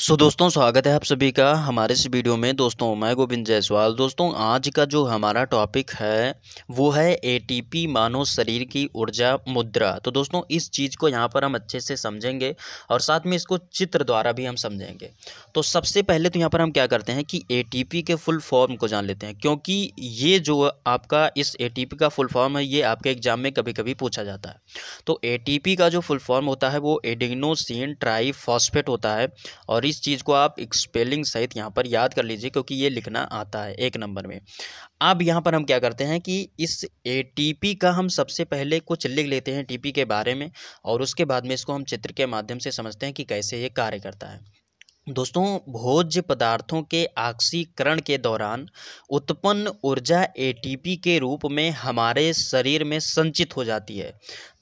सो so, दोस्तों स्वागत है आप सभी का हमारे इस वीडियो में दोस्तों मैं गोविंद जायसवाल दोस्तों आज का जो हमारा टॉपिक है वो है एटीपी मानव शरीर की ऊर्जा मुद्रा तो दोस्तों इस चीज़ को यहाँ पर हम अच्छे से समझेंगे और साथ में इसको चित्र द्वारा भी हम समझेंगे तो सबसे पहले तो यहाँ पर हम क्या करते हैं कि ए के फुल फॉर्म को जान लेते हैं क्योंकि ये जो आपका इस ए का फुल फॉर्म है ये आपके एग्जाम में कभी कभी पूछा जाता है तो ए का जो फुल फॉर्म होता है वो एडिग्नोसिन ट्राई होता है और इस चीज़ को आप स्पेलिंग सहित यहाँ पर याद कर लीजिए क्योंकि ये लिखना आता है एक नंबर में अब यहाँ पर हम क्या करते हैं कि इस ए का हम सबसे पहले कुछ लिख लेते हैं टी के बारे में और उसके बाद में इसको हम चित्र के माध्यम से समझते हैं कि कैसे ये कार्य करता है दोस्तों भोज्य पदार्थों के ऑक्सीकरण के दौरान उत्पन्न ऊर्जा एटीपी के रूप में हमारे शरीर में संचित हो जाती है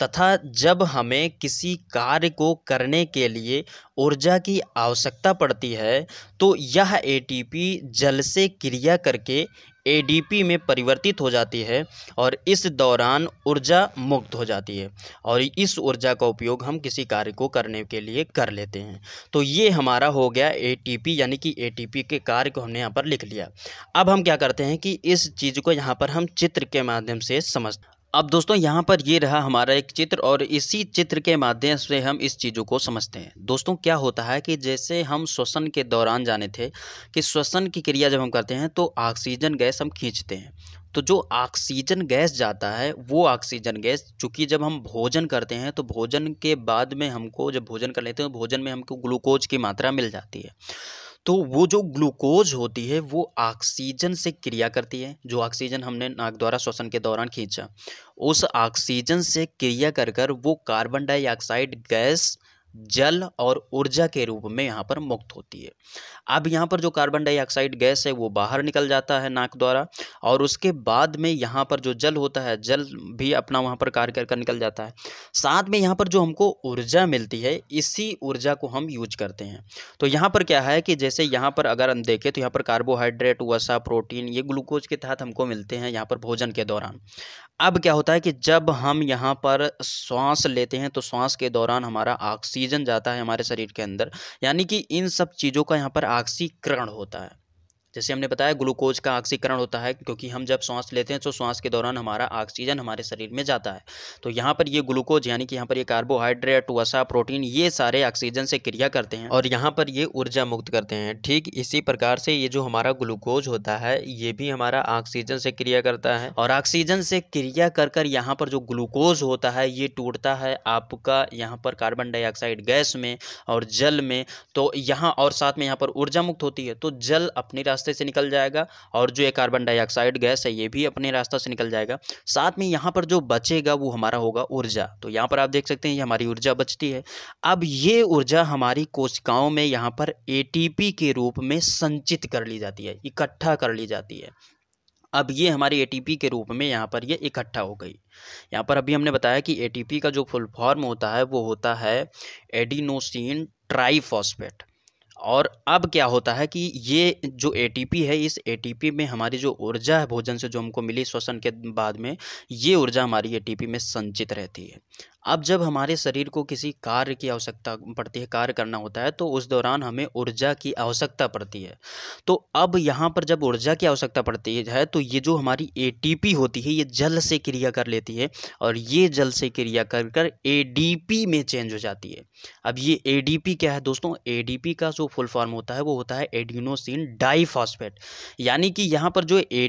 तथा जब हमें किसी कार्य को करने के लिए ऊर्जा की आवश्यकता पड़ती है तो यह एटीपी जल से क्रिया करके एडीपी में परिवर्तित हो जाती है और इस दौरान ऊर्जा मुक्त हो जाती है और इस ऊर्जा का उपयोग हम किसी कार्य को करने के लिए कर लेते हैं तो ये हमारा हो गया एटीपी यानी कि एटीपी के कार्य को हमने यहाँ पर लिख लिया अब हम क्या करते हैं कि इस चीज़ को यहाँ पर हम चित्र के माध्यम से समझ अब दोस्तों यहाँ पर ये रहा हमारा एक चित्र और इसी चित्र के माध्यम से हम इस चीज़ों को समझते हैं दोस्तों क्या होता है कि जैसे हम श्वसन के दौरान जाने थे कि श्वसन की क्रिया जब हम करते हैं तो ऑक्सीजन गैस हम खींचते हैं तो जो ऑक्सीजन गैस जाता है वो ऑक्सीजन गैस चूँकि जब हम भोजन करते हैं तो भोजन के बाद में हमको जब भोजन कर लेते हैं तो भोजन में हमको ग्लूकोज की मात्रा मिल जाती है तो वो जो ग्लूकोज होती है वो ऑक्सीजन से क्रिया करती है जो ऑक्सीजन हमने नाक द्वारा श्वसन के दौरान खींचा उस ऑक्सीजन से क्रिया कर कर वो कार्बन डाइऑक्साइड गैस जल और ऊर्जा के रूप में यहाँ पर मुक्त होती है अब यहाँ पर जो कार्बन डाइऑक्साइड गैस है वो बाहर निकल जाता है नाक द्वारा और उसके बाद में यहाँ पर जो जल होता है जल भी अपना वहाँ पर कार्य कर निकल जाता है साथ में यहाँ पर जो हमको ऊर्जा मिलती है इसी ऊर्जा को हम यूज करते हैं तो यहाँ पर क्या है कि जैसे यहाँ पर अगर हम देखें तो यहाँ पर कार्बोहाइड्रेट वसा प्रोटीन ये ग्लूकोज के तहत हमको मिलते हैं यहाँ पर भोजन के दौरान अब क्या होता है कि जब हम यहाँ पर श्वास लेते हैं तो श्वास के दौरान हमारा ऑक्सीजन ऑक्सीजन जाता है हमारे शरीर के अंदर यानी कि इन सब चीज़ों का यहाँ पर आक्सीकरण होता है जैसे हमने बताया ग्लूकोज का ऑक्सीकरण होता है क्योंकि हम जब सांस लेते हैं तो सांस के दौरान हमारा ऑक्सीजन हमारे शरीर में जाता है तो यहाँ पर ये ग्लूकोज यानी कि यहाँ पर ये कार्बोहाइड्रेट वसा प्रोटीन ये सारे ऑक्सीजन से क्रिया करते हैं और यहाँ पर ये ऊर्जा मुक्त करते हैं ठीक इसी प्रकार से ये जो हमारा ग्लूकोज होता है ये भी हमारा ऑक्सीजन से क्रिया करता है और ऑक्सीजन से क्रिया कर कर यहाँ पर जो ग्लूकोज होता है ये टूटता है आपका यहाँ पर कार्बन डाइऑक्साइड गैस में और जल में तो यहाँ और साथ में यहाँ पर ऊर्जा मुक्त होती है तो जल अपने रास्ते रास्ते से निकल जाएगा और जो ये कार्बन डाइऑक्साइड गैस है ये भी अपने रास्ता से निकल जाएगा साथ में यहाँ पर जो बचेगा वो हमारा होगा ऊर्जा तो यहाँ पर आप देख सकते हैं ये हमारी ऊर्जा बचती है अब ये ऊर्जा हमारी कोशिकाओं में यहाँ पर ए के रूप में संचित कर ली जाती है इकट्ठा कर ली जाती है अब ये हमारी एटीपी के रूप में यहाँ पर ये इकट्ठा हो गई यहाँ पर अभी हमने बताया कि एटीपी का जो फुल फॉर्म होता है वो होता है एडिनोसिन ट्राईफॉस्फेट और अब क्या होता है कि ये जो एटीपी है इस एटीपी में हमारी जो ऊर्जा है भोजन से जो हमको मिली श्वसन के बाद में ये ऊर्जा हमारी एटीपी में संचित रहती है अब जब हमारे शरीर को किसी कार्य की आवश्यकता पड़ती है कार्य करना होता है तो उस दौरान हमें ऊर्जा की आवश्यकता पड़ती है तो अब यहाँ पर जब ऊर्जा की आवश्यकता पड़ती है तो ये जो हमारी ए होती है ये जल से क्रिया कर लेती है और ये जल से क्रिया कर कर ए में चेंज हो जाती है अब ये ए क्या है दोस्तों ए का जो फुल फॉर्म होता है वो होता है एडिनोसिन डाइफॉस्फेट यानी कि यहाँ पर जो ए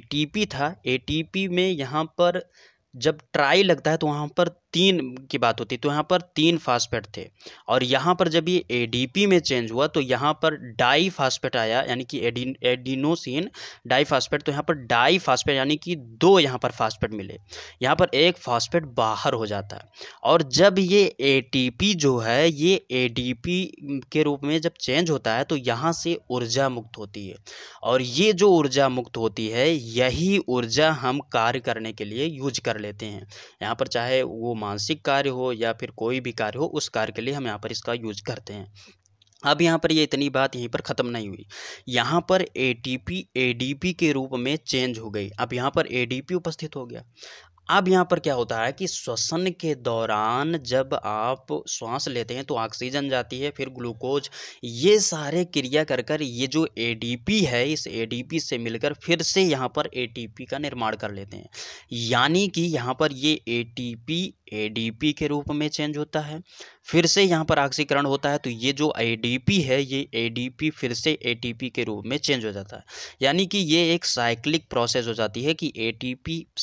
था ए में यहाँ पर जब ट्राई लगता है तो वहाँ पर तीन की बात होती तो यहाँ पर तीन फास्फेट थे और यहाँ पर जब ये एडीपी में चेंज हुआ तो यहाँ पर डाई फास्फेट आया यानी कि एडी एडिनोसिन डाई फास्फेट तो यहाँ पर डाई फास्फेट यानी कि दो यहाँ पर फास्फेट मिले यहाँ पर एक फास्फेट बाहर हो जाता है और जब ये एटीपी जो है ये एडीपी के रूप में जब चेंज होता है तो यहाँ से ऊर्जा मुक्त होती है और ये जो ऊर्जा मुक्त होती है यही ऊर्जा हम कार्य करने के लिए यूज कर लेते हैं यहाँ पर चाहे वो मानसिक कार्य हो या फिर कोई भी कार्य हो उस कार्य के लिए हम यहाँ पर इसका यूज करते हैं अब यहाँ पर ये इतनी बात यहीं पर ख़त्म नहीं हुई यहाँ पर ए एडीपी के रूप में चेंज हो गई अब यहाँ पर एडीपी उपस्थित हो गया अब यहाँ पर क्या होता है कि श्वसन के दौरान जब आप श्वास लेते हैं तो ऑक्सीजन जाती है फिर ग्लूकोज ये सारे क्रिया कर कर ये जो एडीपी है इस एडीपी से मिलकर फिर से यहाँ पर एटीपी का निर्माण कर लेते हैं यानी कि यहाँ पर ये एटीपी ए के रूप में चेंज होता है फिर से यहाँ पर ऑक्सीकरण होता है तो ये जो ए है ये ए फिर से ए के रूप में चेंज हो जाता है यानी कि ये एक साइक्लिक प्रोसेस हो जाती है कि ए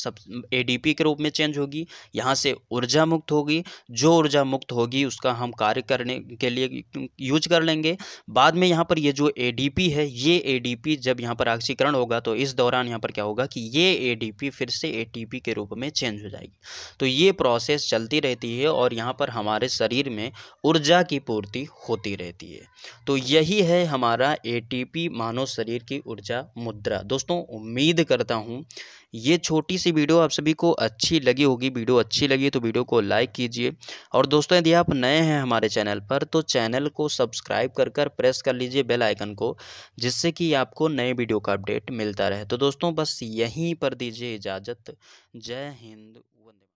सब ए के रूप में चेंज होगी यहाँ से ऊर्जा मुक्त होगी जो ऊर्जा मुक्त होगी उसका हम कार्य करने के लिए यूज कर लेंगे बाद में यहाँ पर ये जो ए है ये ए जब यहाँ पर ऑक्सीकरण होगा तो इस दौरान यहाँ पर क्या होगा कि ये ए फिर से ए के रूप में चेंज हो जाएगी तो ये प्रोसेस प्रोसेस चलती रहती है और यहाँ पर हमारे शरीर में ऊर्जा की पूर्ति होती रहती है तो यही है हमारा एटीपी मानव शरीर की ऊर्जा मुद्रा दोस्तों उम्मीद करता हूँ ये छोटी सी वीडियो आप सभी को अच्छी लगी होगी वीडियो अच्छी लगी तो वीडियो को लाइक कीजिए और दोस्तों यदि आप नए हैं हमारे चैनल पर तो चैनल को सब्सक्राइब कर कर प्रेस कर लीजिए बेल आइकन को जिससे कि आपको नए वीडियो का अपडेट मिलता रहे तो दोस्तों बस यहीं पर दीजिए इजाज़त जय हिंद वंदे